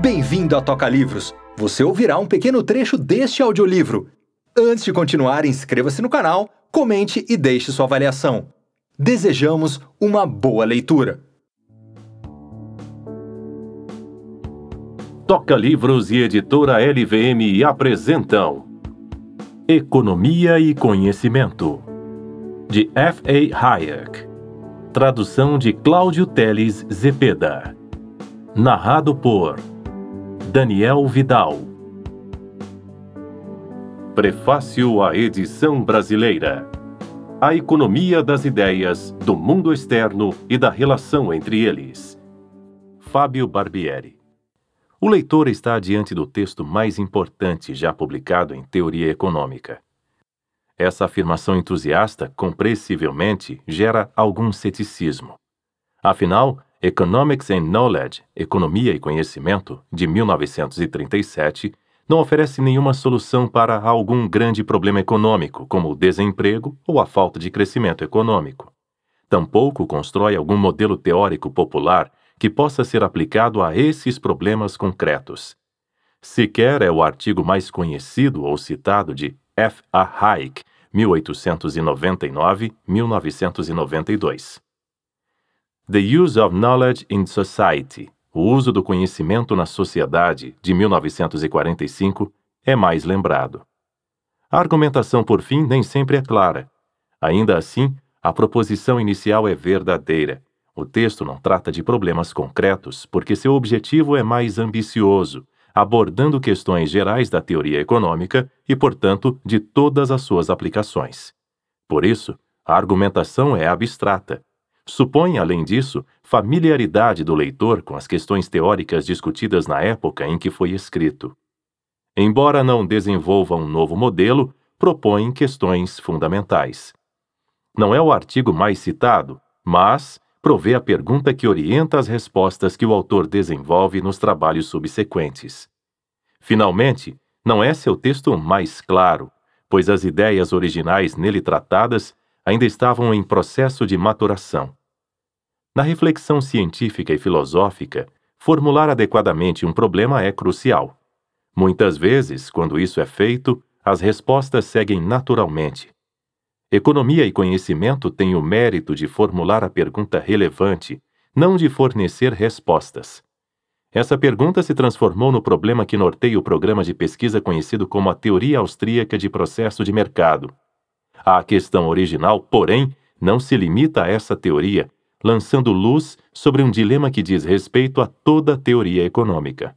Bem-vindo à Toca Livros! Você ouvirá um pequeno trecho deste audiolivro. Antes de continuar, inscreva-se no canal, comente e deixe sua avaliação. Desejamos uma boa leitura! Toca Livros e Editora LVM apresentam Economia e Conhecimento, de F.A. Hayek. Tradução de Cláudio Teles Zepeda. Narrado por Daniel Vidal. Prefácio à edição brasileira. A economia das ideias, do mundo externo e da relação entre eles. Fábio Barbieri. O leitor está diante do texto mais importante já publicado em teoria econômica. Essa afirmação entusiasta, compreensivelmente, gera algum ceticismo. Afinal, Economics and Knowledge, Economia e Conhecimento, de 1937, não oferece nenhuma solução para algum grande problema econômico, como o desemprego ou a falta de crescimento econômico. Tampouco constrói algum modelo teórico popular que possa ser aplicado a esses problemas concretos. Sequer é o artigo mais conhecido ou citado de F. A. Hayek, 1899-1992. The Use of Knowledge in Society O Uso do Conhecimento na Sociedade, de 1945, é mais lembrado. A argumentação, por fim, nem sempre é clara. Ainda assim, a proposição inicial é verdadeira. O texto não trata de problemas concretos, porque seu objetivo é mais ambicioso, abordando questões gerais da teoria econômica e, portanto, de todas as suas aplicações. Por isso, a argumentação é abstrata, Supõe, além disso, familiaridade do leitor com as questões teóricas discutidas na época em que foi escrito. Embora não desenvolva um novo modelo, propõe questões fundamentais. Não é o artigo mais citado, mas provê a pergunta que orienta as respostas que o autor desenvolve nos trabalhos subsequentes. Finalmente, não é seu texto mais claro, pois as ideias originais nele tratadas ainda estavam em processo de maturação. Na reflexão científica e filosófica, formular adequadamente um problema é crucial. Muitas vezes, quando isso é feito, as respostas seguem naturalmente. Economia e conhecimento têm o mérito de formular a pergunta relevante, não de fornecer respostas. Essa pergunta se transformou no problema que norteia o programa de pesquisa conhecido como a teoria austríaca de processo de mercado. A questão original, porém, não se limita a essa teoria, lançando luz sobre um dilema que diz respeito a toda a teoria econômica.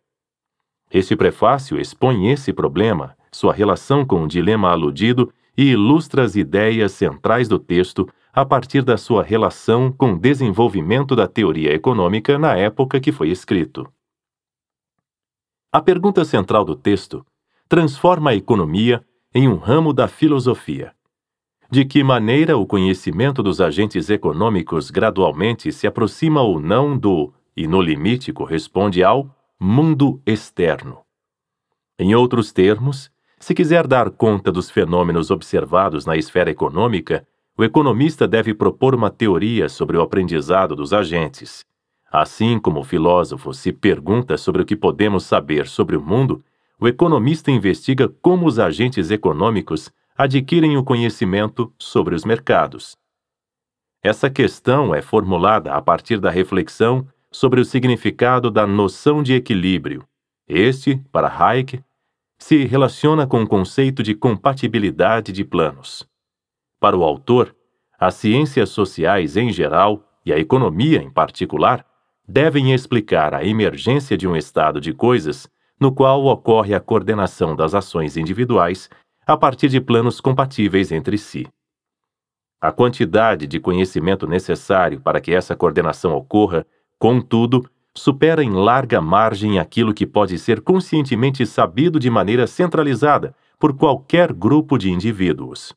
Este prefácio expõe esse problema, sua relação com o dilema aludido e ilustra as ideias centrais do texto a partir da sua relação com o desenvolvimento da teoria econômica na época que foi escrito. A pergunta central do texto transforma a economia em um ramo da filosofia de que maneira o conhecimento dos agentes econômicos gradualmente se aproxima ou não do, e no limite corresponde ao, mundo externo. Em outros termos, se quiser dar conta dos fenômenos observados na esfera econômica, o economista deve propor uma teoria sobre o aprendizado dos agentes. Assim como o filósofo se pergunta sobre o que podemos saber sobre o mundo, o economista investiga como os agentes econômicos adquirem o conhecimento sobre os mercados. Essa questão é formulada a partir da reflexão sobre o significado da noção de equilíbrio. Este, para Hayek, se relaciona com o conceito de compatibilidade de planos. Para o autor, as ciências sociais em geral e a economia em particular devem explicar a emergência de um estado de coisas no qual ocorre a coordenação das ações individuais a partir de planos compatíveis entre si. A quantidade de conhecimento necessário para que essa coordenação ocorra, contudo, supera em larga margem aquilo que pode ser conscientemente sabido de maneira centralizada por qualquer grupo de indivíduos.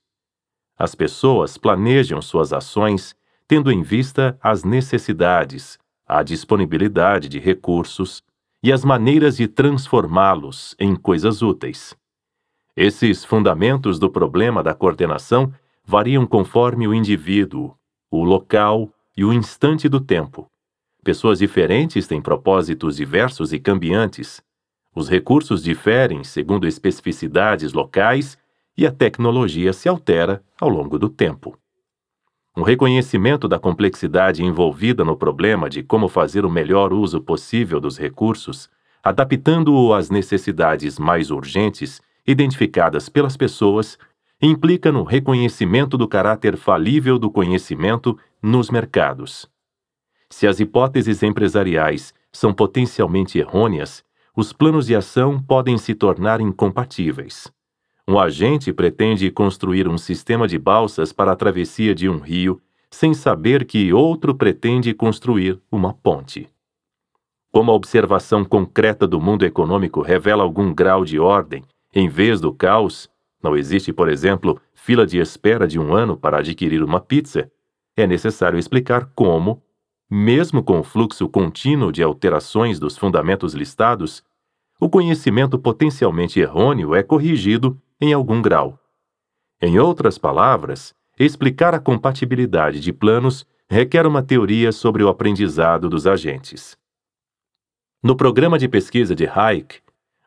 As pessoas planejam suas ações tendo em vista as necessidades, a disponibilidade de recursos e as maneiras de transformá-los em coisas úteis. Esses fundamentos do problema da coordenação variam conforme o indivíduo, o local e o instante do tempo. Pessoas diferentes têm propósitos diversos e cambiantes. Os recursos diferem segundo especificidades locais e a tecnologia se altera ao longo do tempo. Um reconhecimento da complexidade envolvida no problema de como fazer o melhor uso possível dos recursos, adaptando-o às necessidades mais urgentes, identificadas pelas pessoas, implica no reconhecimento do caráter falível do conhecimento nos mercados. Se as hipóteses empresariais são potencialmente errôneas, os planos de ação podem se tornar incompatíveis. Um agente pretende construir um sistema de balsas para a travessia de um rio sem saber que outro pretende construir uma ponte. Como a observação concreta do mundo econômico revela algum grau de ordem, em vez do caos, não existe, por exemplo, fila de espera de um ano para adquirir uma pizza. É necessário explicar como, mesmo com o fluxo contínuo de alterações dos fundamentos listados, o conhecimento potencialmente errôneo é corrigido em algum grau. Em outras palavras, explicar a compatibilidade de planos requer uma teoria sobre o aprendizado dos agentes. No programa de pesquisa de Hayek,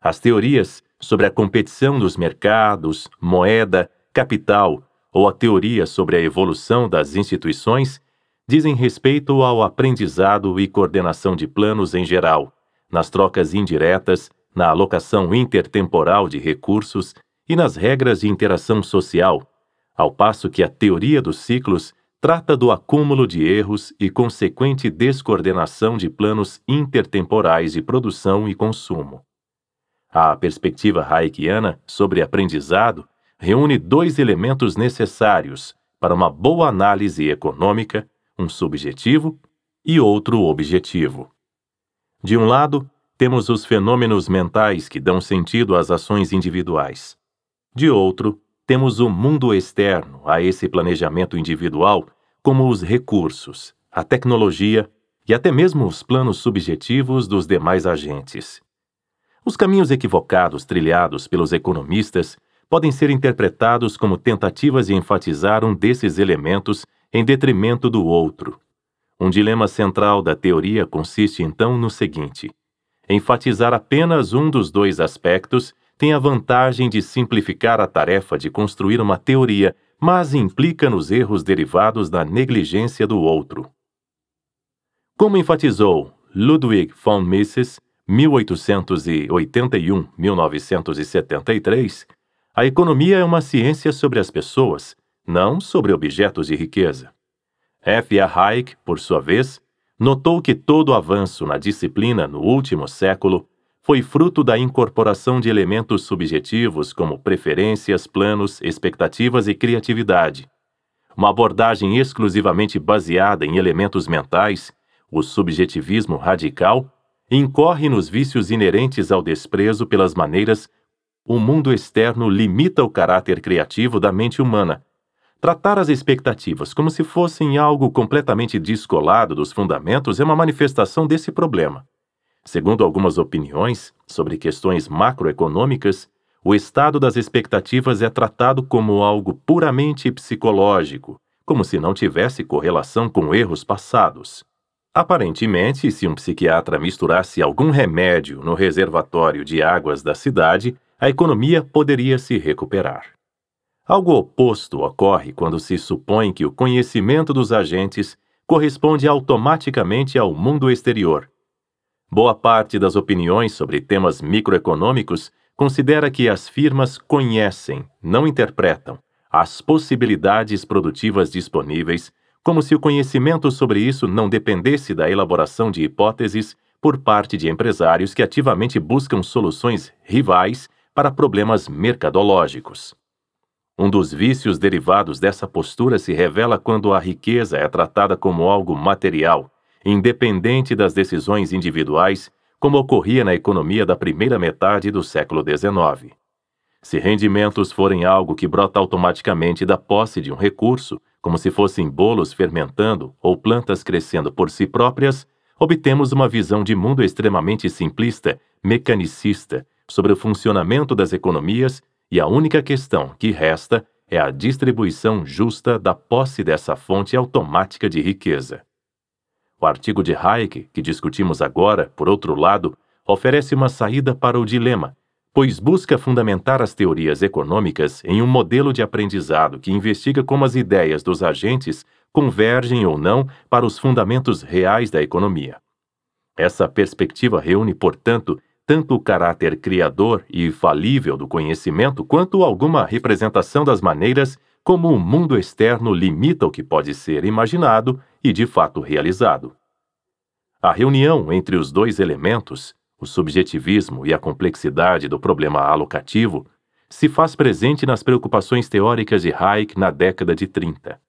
as teorias sobre a competição dos mercados, moeda, capital ou a teoria sobre a evolução das instituições dizem respeito ao aprendizado e coordenação de planos em geral, nas trocas indiretas, na alocação intertemporal de recursos e nas regras de interação social, ao passo que a teoria dos ciclos trata do acúmulo de erros e consequente descoordenação de planos intertemporais de produção e consumo. A perspectiva hayekiana sobre aprendizado reúne dois elementos necessários para uma boa análise econômica, um subjetivo e outro objetivo. De um lado, temos os fenômenos mentais que dão sentido às ações individuais. De outro, temos o mundo externo a esse planejamento individual, como os recursos, a tecnologia e até mesmo os planos subjetivos dos demais agentes. Os caminhos equivocados trilhados pelos economistas podem ser interpretados como tentativas de enfatizar um desses elementos em detrimento do outro. Um dilema central da teoria consiste então no seguinte: enfatizar apenas um dos dois aspectos tem a vantagem de simplificar a tarefa de construir uma teoria, mas implica nos erros derivados da negligência do outro. Como enfatizou Ludwig von Mises, 1881-1973, a economia é uma ciência sobre as pessoas, não sobre objetos e riqueza. F. A. Hayek, por sua vez, notou que todo avanço na disciplina no último século foi fruto da incorporação de elementos subjetivos como preferências, planos, expectativas e criatividade. Uma abordagem exclusivamente baseada em elementos mentais, o subjetivismo radical, incorre nos vícios inerentes ao desprezo pelas maneiras, o mundo externo limita o caráter criativo da mente humana. Tratar as expectativas como se fossem algo completamente descolado dos fundamentos é uma manifestação desse problema. Segundo algumas opiniões sobre questões macroeconômicas, o estado das expectativas é tratado como algo puramente psicológico, como se não tivesse correlação com erros passados. Aparentemente, se um psiquiatra misturasse algum remédio no reservatório de águas da cidade, a economia poderia se recuperar. Algo oposto ocorre quando se supõe que o conhecimento dos agentes corresponde automaticamente ao mundo exterior. Boa parte das opiniões sobre temas microeconômicos considera que as firmas conhecem, não interpretam, as possibilidades produtivas disponíveis como se o conhecimento sobre isso não dependesse da elaboração de hipóteses por parte de empresários que ativamente buscam soluções rivais para problemas mercadológicos. Um dos vícios derivados dessa postura se revela quando a riqueza é tratada como algo material, independente das decisões individuais, como ocorria na economia da primeira metade do século XIX. Se rendimentos forem algo que brota automaticamente da posse de um recurso, como se fossem bolos fermentando ou plantas crescendo por si próprias, obtemos uma visão de mundo extremamente simplista, mecanicista, sobre o funcionamento das economias e a única questão que resta é a distribuição justa da posse dessa fonte automática de riqueza. O artigo de Hayek, que discutimos agora, por outro lado, oferece uma saída para o dilema pois busca fundamentar as teorias econômicas em um modelo de aprendizado que investiga como as ideias dos agentes convergem ou não para os fundamentos reais da economia. Essa perspectiva reúne, portanto, tanto o caráter criador e falível do conhecimento quanto alguma representação das maneiras como o mundo externo limita o que pode ser imaginado e de fato realizado. A reunião entre os dois elementos o subjetivismo e a complexidade do problema alocativo se faz presente nas preocupações teóricas de Hayek na década de 30.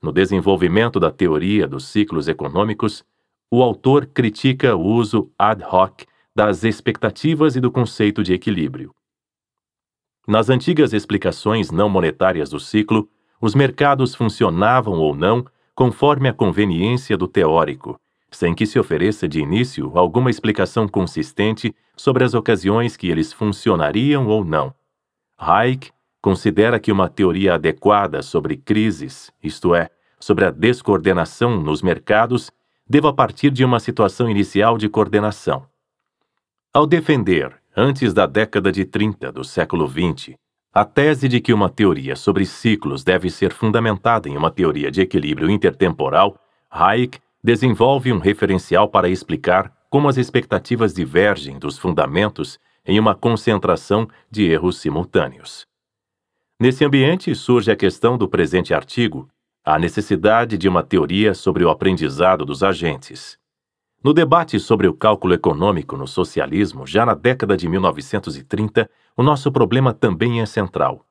No desenvolvimento da teoria dos ciclos econômicos, o autor critica o uso ad hoc das expectativas e do conceito de equilíbrio. Nas antigas explicações não monetárias do ciclo, os mercados funcionavam ou não conforme a conveniência do teórico, sem que se ofereça de início alguma explicação consistente sobre as ocasiões que eles funcionariam ou não. Hayek considera que uma teoria adequada sobre crises, isto é, sobre a descoordenação nos mercados, deva partir de uma situação inicial de coordenação. Ao defender, antes da década de 30 do século 20, a tese de que uma teoria sobre ciclos deve ser fundamentada em uma teoria de equilíbrio intertemporal, Hayek desenvolve um referencial para explicar como as expectativas divergem dos fundamentos em uma concentração de erros simultâneos. Nesse ambiente surge a questão do presente artigo, a necessidade de uma teoria sobre o aprendizado dos agentes. No debate sobre o cálculo econômico no socialismo, já na década de 1930, o nosso problema também é central.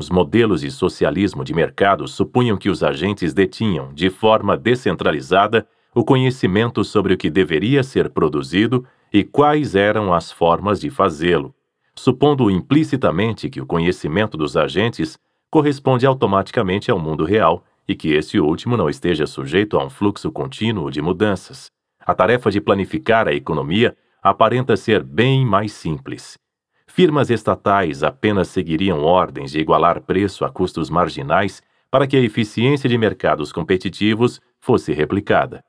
Os modelos de socialismo de mercado supunham que os agentes detinham, de forma descentralizada, o conhecimento sobre o que deveria ser produzido e quais eram as formas de fazê-lo, supondo implicitamente que o conhecimento dos agentes corresponde automaticamente ao mundo real e que esse último não esteja sujeito a um fluxo contínuo de mudanças. A tarefa de planificar a economia aparenta ser bem mais simples firmas estatais apenas seguiriam ordens de igualar preço a custos marginais para que a eficiência de mercados competitivos fosse replicada.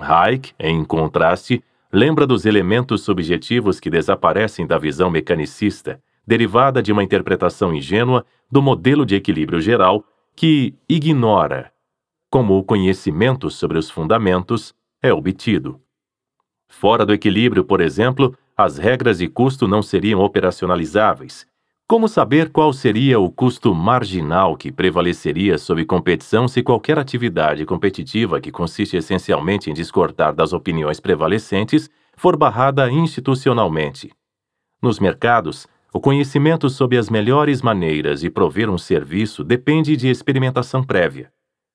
Hayek, em contraste, lembra dos elementos subjetivos que desaparecem da visão mecanicista, derivada de uma interpretação ingênua do modelo de equilíbrio geral que ignora como o conhecimento sobre os fundamentos é obtido. Fora do equilíbrio, por exemplo, as regras de custo não seriam operacionalizáveis. Como saber qual seria o custo marginal que prevaleceria sob competição se qualquer atividade competitiva, que consiste essencialmente em discordar das opiniões prevalecentes, for barrada institucionalmente? Nos mercados, o conhecimento sobre as melhores maneiras de prover um serviço depende de experimentação prévia.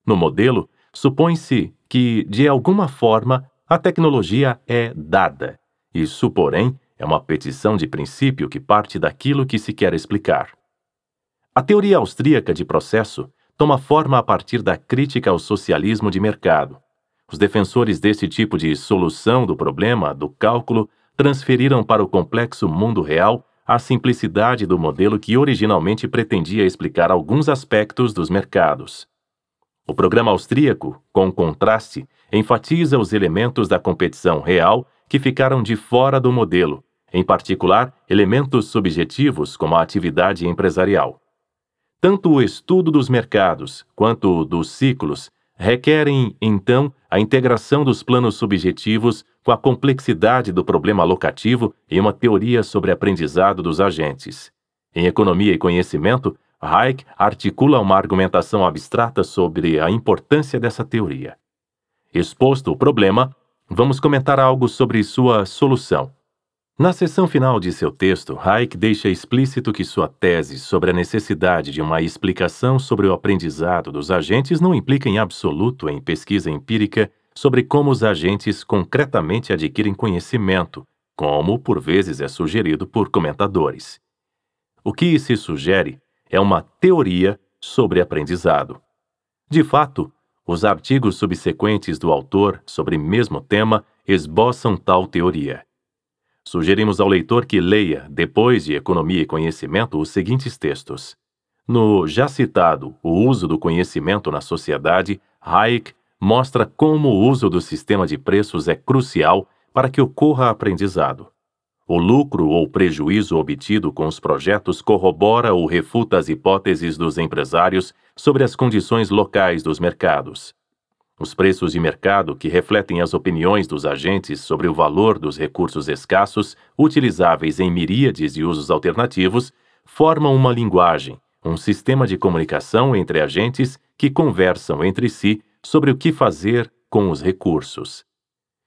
No modelo, supõe-se que, de alguma forma, a tecnologia é dada isso, porém, é uma petição de princípio que parte daquilo que se quer explicar. A teoria austríaca de processo toma forma a partir da crítica ao socialismo de mercado. Os defensores desse tipo de solução do problema do cálculo transferiram para o complexo mundo real a simplicidade do modelo que originalmente pretendia explicar alguns aspectos dos mercados. O programa austríaco, com contraste, enfatiza os elementos da competição real que ficaram de fora do modelo, em particular elementos subjetivos como a atividade empresarial. Tanto o estudo dos mercados quanto dos ciclos requerem, então, a integração dos planos subjetivos com a complexidade do problema locativo em uma teoria sobre aprendizado dos agentes. Em Economia e Conhecimento, Hayek articula uma argumentação abstrata sobre a importância dessa teoria. Exposto o problema, Vamos comentar algo sobre sua solução. Na seção final de seu texto, Hayek deixa explícito que sua tese sobre a necessidade de uma explicação sobre o aprendizado dos agentes não implica em absoluto em pesquisa empírica sobre como os agentes concretamente adquirem conhecimento, como por vezes é sugerido por comentadores. O que se sugere é uma teoria sobre aprendizado. De fato, os artigos subsequentes do autor sobre mesmo tema esboçam tal teoria. Sugerimos ao leitor que leia, depois de Economia e Conhecimento, os seguintes textos. No já citado O Uso do Conhecimento na Sociedade, Hayek mostra como o uso do sistema de preços é crucial para que ocorra aprendizado. O lucro ou prejuízo obtido com os projetos corrobora ou refuta as hipóteses dos empresários sobre as condições locais dos mercados. Os preços de mercado, que refletem as opiniões dos agentes sobre o valor dos recursos escassos, utilizáveis em miríades de usos alternativos, formam uma linguagem, um sistema de comunicação entre agentes que conversam entre si sobre o que fazer com os recursos.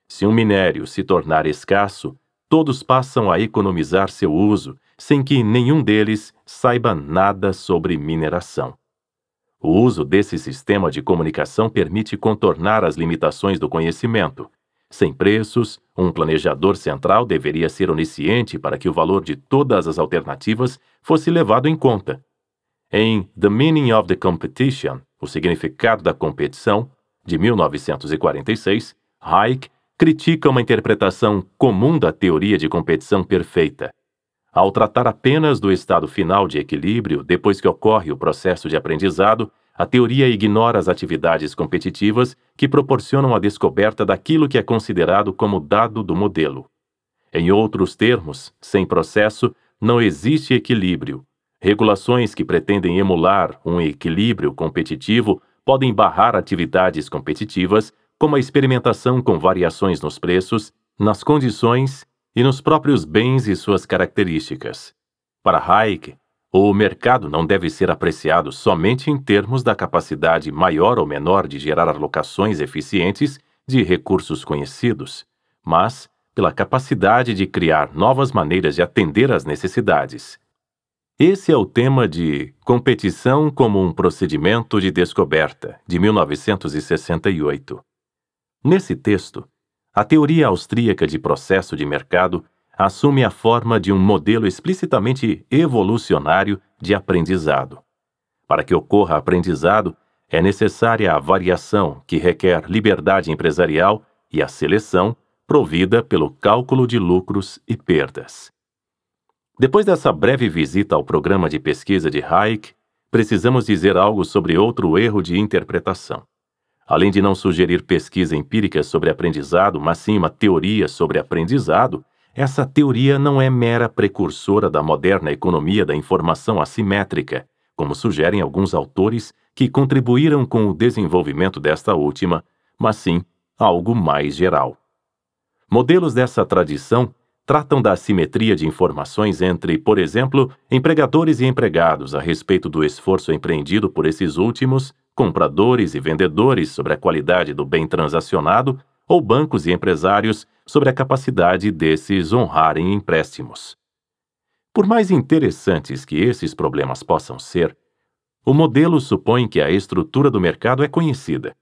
Se um minério se tornar escasso, todos passam a economizar seu uso, sem que nenhum deles saiba nada sobre mineração. O uso desse sistema de comunicação permite contornar as limitações do conhecimento. Sem preços, um planejador central deveria ser onisciente para que o valor de todas as alternativas fosse levado em conta. Em The Meaning of the Competition, O Significado da Competição, de 1946, Hayek critica uma interpretação comum da teoria de competição perfeita, ao tratar apenas do estado final de equilíbrio depois que ocorre o processo de aprendizado, a teoria ignora as atividades competitivas que proporcionam a descoberta daquilo que é considerado como dado do modelo. Em outros termos, sem processo, não existe equilíbrio. Regulações que pretendem emular um equilíbrio competitivo podem barrar atividades competitivas como a experimentação com variações nos preços, nas condições e nos próprios bens e suas características. Para Hayek, o mercado não deve ser apreciado somente em termos da capacidade maior ou menor de gerar alocações eficientes de recursos conhecidos, mas pela capacidade de criar novas maneiras de atender às necessidades. Esse é o tema de Competição como um Procedimento de Descoberta, de 1968, Nesse texto, a teoria austríaca de processo de mercado assume a forma de um modelo explicitamente evolucionário de aprendizado. Para que ocorra aprendizado, é necessária a variação que requer liberdade empresarial e a seleção provida pelo cálculo de lucros e perdas. Depois dessa breve visita ao programa de pesquisa de Hayek, precisamos dizer algo sobre outro erro de interpretação. Além de não sugerir pesquisa empírica sobre aprendizado, mas sim uma teoria sobre aprendizado, essa teoria não é mera precursora da moderna economia da informação assimétrica, como sugerem alguns autores que contribuíram com o desenvolvimento desta última, mas sim algo mais geral. Modelos dessa tradição tratam da assimetria de informações entre, por exemplo, empregadores e empregados a respeito do esforço empreendido por esses últimos compradores e vendedores sobre a qualidade do bem transacionado ou bancos e empresários sobre a capacidade desses honrarem empréstimos. Por mais interessantes que esses problemas possam ser, o modelo supõe que a estrutura do mercado é conhecida.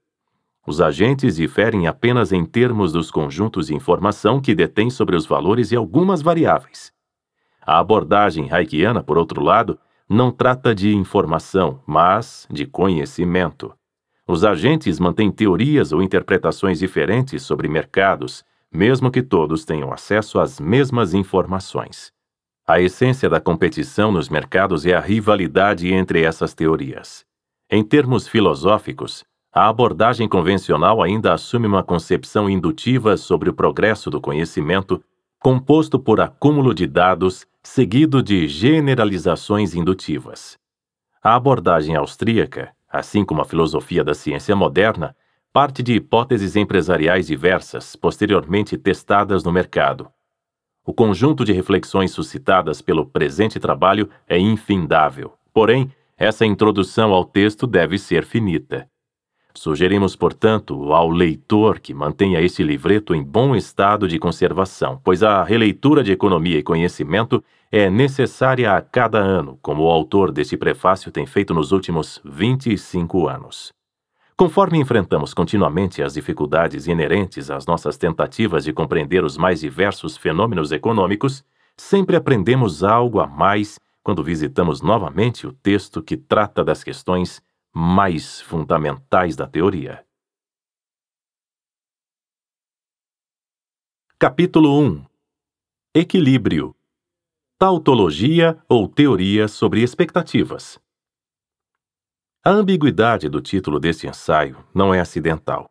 Os agentes diferem apenas em termos dos conjuntos de informação que detêm sobre os valores e algumas variáveis. A abordagem haikiana, por outro lado, não trata de informação, mas de conhecimento. Os agentes mantêm teorias ou interpretações diferentes sobre mercados, mesmo que todos tenham acesso às mesmas informações. A essência da competição nos mercados é a rivalidade entre essas teorias. Em termos filosóficos, a abordagem convencional ainda assume uma concepção indutiva sobre o progresso do conhecimento composto por acúmulo de dados seguido de generalizações indutivas. A abordagem austríaca, assim como a filosofia da ciência moderna, parte de hipóteses empresariais diversas, posteriormente testadas no mercado. O conjunto de reflexões suscitadas pelo presente trabalho é infindável, porém, essa introdução ao texto deve ser finita. Sugerimos, portanto, ao leitor que mantenha esse livreto em bom estado de conservação, pois a releitura de Economia e Conhecimento é necessária a cada ano, como o autor desse prefácio tem feito nos últimos 25 anos. Conforme enfrentamos continuamente as dificuldades inerentes às nossas tentativas de compreender os mais diversos fenômenos econômicos, sempre aprendemos algo a mais quando visitamos novamente o texto que trata das questões mais fundamentais da teoria. Capítulo 1 Equilíbrio Tautologia ou teoria sobre expectativas. A ambiguidade do título deste ensaio não é acidental.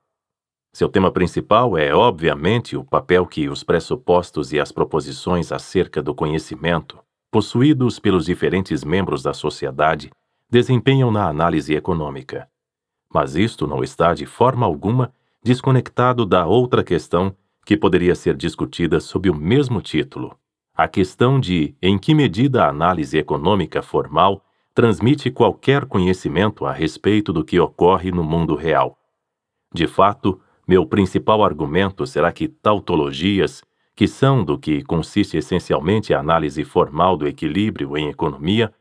Seu tema principal é, obviamente, o papel que os pressupostos e as proposições acerca do conhecimento, possuídos pelos diferentes membros da sociedade, desempenham na análise econômica. Mas isto não está de forma alguma desconectado da outra questão que poderia ser discutida sob o mesmo título: a questão de em que medida a análise econômica formal transmite qualquer conhecimento a respeito do que ocorre no mundo real. De fato, meu principal argumento será que tautologias, que são do que consiste essencialmente a análise formal do equilíbrio em economia,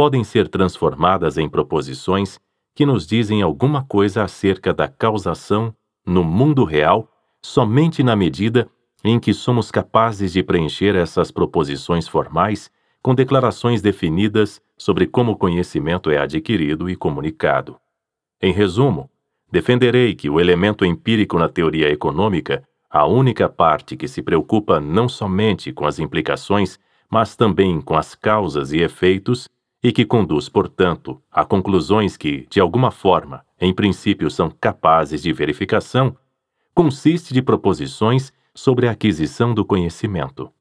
podem ser transformadas em proposições que nos dizem alguma coisa acerca da causação no mundo real somente na medida em que somos capazes de preencher essas proposições formais com declarações definidas sobre como o conhecimento é adquirido e comunicado. Em resumo, defenderei que o elemento empírico na teoria econômica, a única parte que se preocupa não somente com as implicações, mas também com as causas e efeitos, e que conduz, portanto, a conclusões que, de alguma forma, em princípio são capazes de verificação, consiste de proposições sobre a aquisição do conhecimento.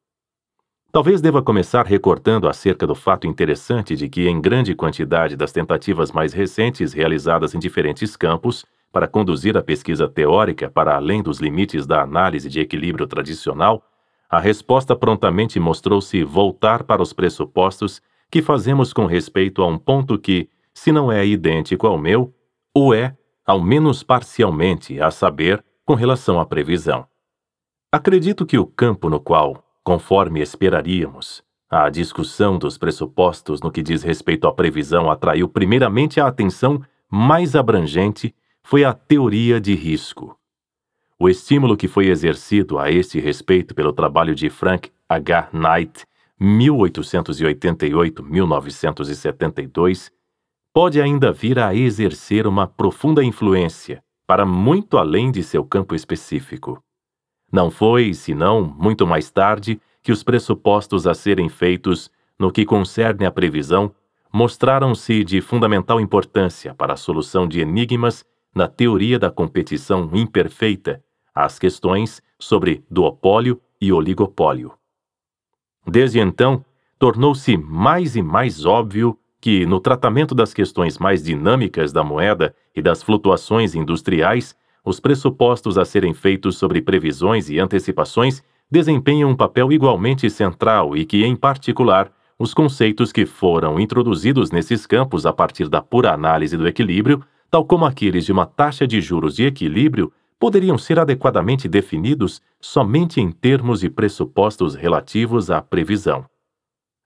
Talvez deva começar recortando acerca do fato interessante de que, em grande quantidade das tentativas mais recentes realizadas em diferentes campos para conduzir a pesquisa teórica para além dos limites da análise de equilíbrio tradicional, a resposta prontamente mostrou-se voltar para os pressupostos que fazemos com respeito a um ponto que, se não é idêntico ao meu, o é, ao menos parcialmente, a saber, com relação à previsão. Acredito que o campo no qual, conforme esperaríamos, a discussão dos pressupostos no que diz respeito à previsão atraiu primeiramente a atenção mais abrangente foi a teoria de risco. O estímulo que foi exercido a este respeito pelo trabalho de Frank H. Knight 1888-1972, pode ainda vir a exercer uma profunda influência para muito além de seu campo específico. Não foi, senão, muito mais tarde, que os pressupostos a serem feitos no que concerne à previsão mostraram-se de fundamental importância para a solução de enigmas na teoria da competição imperfeita, às questões sobre duopólio e oligopólio. Desde então, tornou-se mais e mais óbvio que, no tratamento das questões mais dinâmicas da moeda e das flutuações industriais, os pressupostos a serem feitos sobre previsões e antecipações desempenham um papel igualmente central e que, em particular, os conceitos que foram introduzidos nesses campos a partir da pura análise do equilíbrio, tal como aqueles de uma taxa de juros de equilíbrio, poderiam ser adequadamente definidos somente em termos e pressupostos relativos à previsão.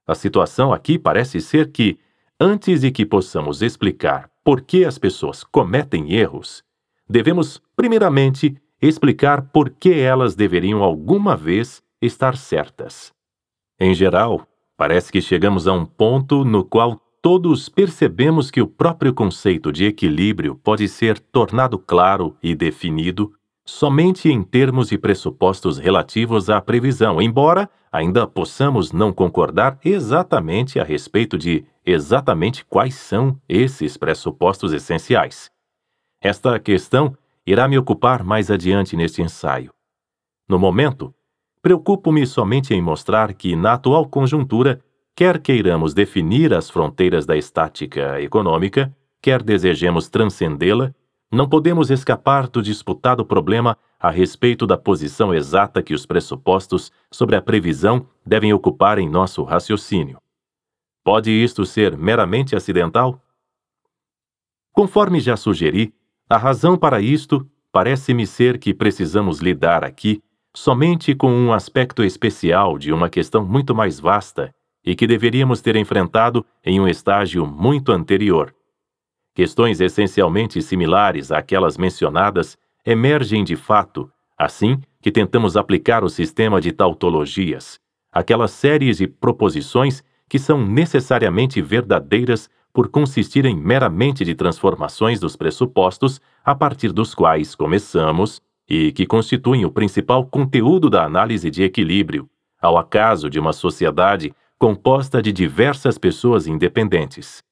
A situação aqui parece ser que, antes de que possamos explicar por que as pessoas cometem erros, devemos, primeiramente, explicar por que elas deveriam alguma vez estar certas. Em geral, parece que chegamos a um ponto no qual todos percebemos que o próprio conceito de equilíbrio pode ser tornado claro e definido somente em termos de pressupostos relativos à previsão, embora ainda possamos não concordar exatamente a respeito de exatamente quais são esses pressupostos essenciais. Esta questão irá me ocupar mais adiante neste ensaio. No momento, preocupo-me somente em mostrar que, na atual conjuntura, Quer queiramos definir as fronteiras da estática econômica, quer desejemos transcendê-la, não podemos escapar do disputado problema a respeito da posição exata que os pressupostos sobre a previsão devem ocupar em nosso raciocínio. Pode isto ser meramente acidental? Conforme já sugeri, a razão para isto parece-me ser que precisamos lidar aqui somente com um aspecto especial de uma questão muito mais vasta e que deveríamos ter enfrentado em um estágio muito anterior. Questões essencialmente similares àquelas mencionadas emergem de fato, assim que tentamos aplicar o sistema de tautologias, aquelas séries de proposições que são necessariamente verdadeiras por consistirem meramente de transformações dos pressupostos a partir dos quais começamos e que constituem o principal conteúdo da análise de equilíbrio, ao acaso de uma sociedade composta de diversas pessoas independentes.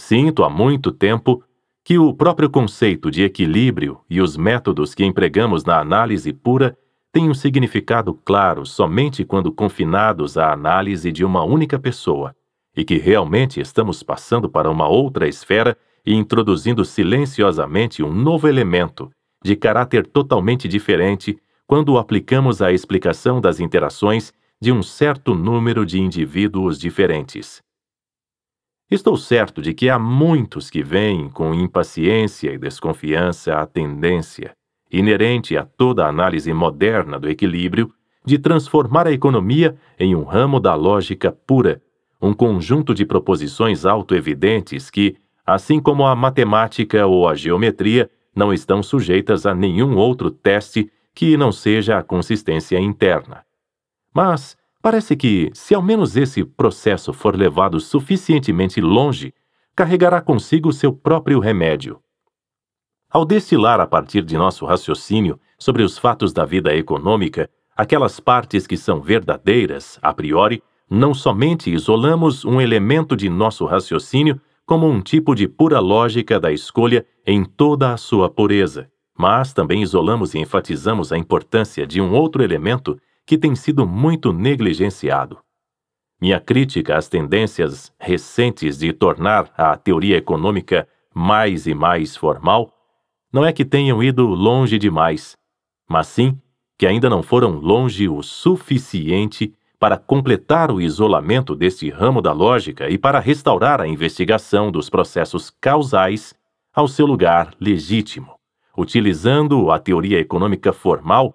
Sinto há muito tempo que o próprio conceito de equilíbrio e os métodos que empregamos na análise pura têm um significado claro somente quando confinados à análise de uma única pessoa, e que realmente estamos passando para uma outra esfera e introduzindo silenciosamente um novo elemento, de caráter totalmente diferente, quando o aplicamos à explicação das interações de um certo número de indivíduos diferentes. Estou certo de que há muitos que veem com impaciência e desconfiança a tendência, inerente a toda a análise moderna do equilíbrio, de transformar a economia em um ramo da lógica pura, um conjunto de proposições autoevidentes que, assim como a matemática ou a geometria, não estão sujeitas a nenhum outro teste que não seja a consistência interna. Mas parece que, se ao menos esse processo for levado suficientemente longe, carregará consigo seu próprio remédio. Ao destilar a partir de nosso raciocínio sobre os fatos da vida econômica, aquelas partes que são verdadeiras, a priori, não somente isolamos um elemento de nosso raciocínio como um tipo de pura lógica da escolha em toda a sua pureza, mas também isolamos e enfatizamos a importância de um outro elemento que tem sido muito negligenciado. Minha crítica às tendências recentes de tornar a teoria econômica mais e mais formal não é que tenham ido longe demais, mas sim que ainda não foram longe o suficiente para completar o isolamento desse ramo da lógica e para restaurar a investigação dos processos causais ao seu lugar legítimo, utilizando a teoria econômica formal